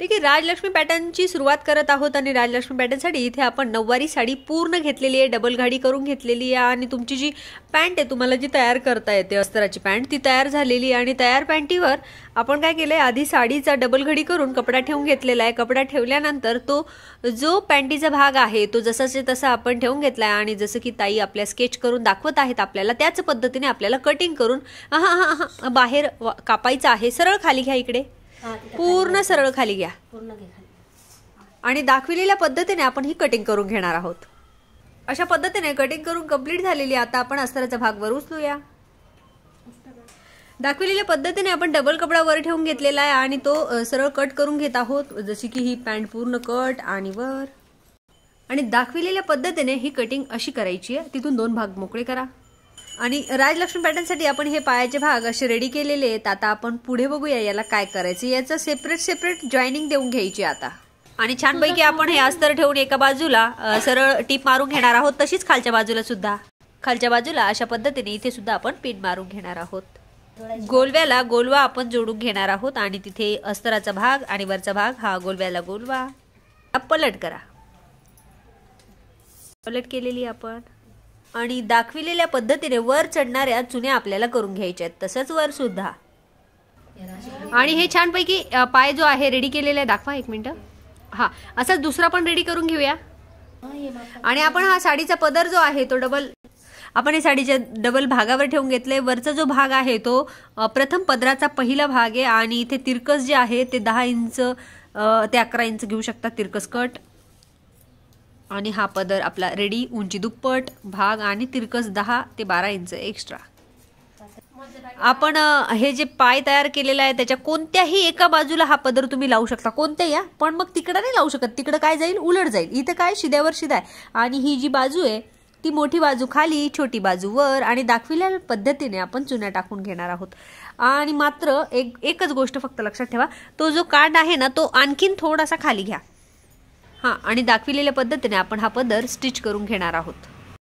ठीक आहे राजलक्ष्मी पॅटर्नची सुरुवात करत आहोत आणि राजलक्ष्मी पॅटर्नसाठी इथे आपण नऊवारी साडी पूर्ण घेतलेली आहे डबल घाडी करून घेतलेली आहे आणि तुमची जी पॅन्ट आहे तुम्हाला जी तयार करता येते अस्तराची पॅन्ट ती तयार झालेली आहे आणि तयार पॅन्टीवर आपण काय केलं आहे आधी साडीचा डबल घडी करून कपडा ठेवून घेतलेला आहे कपडा ठेवल्यानंतर तो जो पॅन्टीचा भाग आहे तो जसाचे तसा आपण ठेवून घेतला आहे आणि जसं की ताई आपल्या स्केच करून दाखवत आहेत आपल्याला त्याच पद्धतीने आपल्याला कटिंग करून हां हां हां बाहेर कापायचं आहे सरळ खाली घ्या इकडे पूर्ण सरळ खाली घ्या आणि दाखविलेल्या पद्धतीने आपण ही कटिंग करून घेणार आहोत अशा पद्धतीने कटिंग करून कंप्लीट झालेली आता आपण अस्तराचा भाग वर उचलूया दाखविलेल्या पद्धतीने आपण डबल कपडा वर ठेवून घेतलेला आहे आणि तो सरळ कट करून घेत आहोत जशी की ही पॅन्ट पूर्ण कट आणि वर आणि दाखविलेल्या पद्धतीने ही कटिंग अशी करायची आहे तिथून दोन भाग मोकळे करा आणि राजलक्ष्मी पॅटर्न साठी आपण हे पायाचे भाग असे रेडी केलेले आहेत आता आपण पुढे बघूया याला काय करायचं याचं सेपरेट सेपरेट जॉईनिंग देऊन घ्यायची आता आणि छान पैकी आपण हे अस्तर ठेवून एका बाजूला सरळ टीप मारून घेणार आहोत तशीच खालच्या बाजूला सुद्धा खालच्या बाजूला अशा पद्धतीने इथे सुद्धा आपण पीठ मारून घेणार आहोत गोलव्याला गोलवा आपण जोडून घेणार आहोत आणि तिथे अस्तराचा भाग आणि वरचा भाग हा गोलव्याला गोलवा पलट करा पलट केलेली आपण आणि दाखविलेल्या पद्धतीने वर चढणाऱ्या चुन्या आपल्याला करून घ्यायच्या आहेत तसंच वर सुद्धा आणि हे छानपैकी पाय जो आहे रेडी केलेला आहे दाखवा एक मिनिट हा असा दुसरा पण रेडी करून घेऊया आणि आपण हा साडीचा पदर जो आहे तो डबल आपण हे साडीच्या डबल भागावर ठेवून घेतलंय वरचा जो भाग आहे तो प्रथम पदराचा पहिला भाग आहे आणि इथे तिरकस जे आहे ते दहा इंच ते अकरा इंच घेऊ शकता तिरकस कट आणि हा पदर आपला रेडी उंची दुप्पट भाग आणि तिरकस दहा ते बारा इंच एक्स्ट्रा आपण हे जे पाय तयार केलेलं आहे त्याच्या कोणत्याही एका बाजूला हा पदर तुम्ही लावू शकता कोणत्याही या पण मग तिकडं नाही लावू शकत तिकडं काय जाईल उलट जाईल इथं काय शिद्यावर शिदा आहे आणि ही जी बाजू आहे ती मोठी बाजू खाली छोटी बाजू वर आणि दाखविल्या पद्धतीने आपण चुन्या टाकून घेणार आहोत आणि मात्र एक एकच गोष्ट फक्त लक्षात ठेवा तो जो कांड आहे ना तो आणखीन थोडासा खाली घ्या हां आणि दाखविलेल्या पद्धतीने आपण हा पदर स्टिच करून घेणार आहोत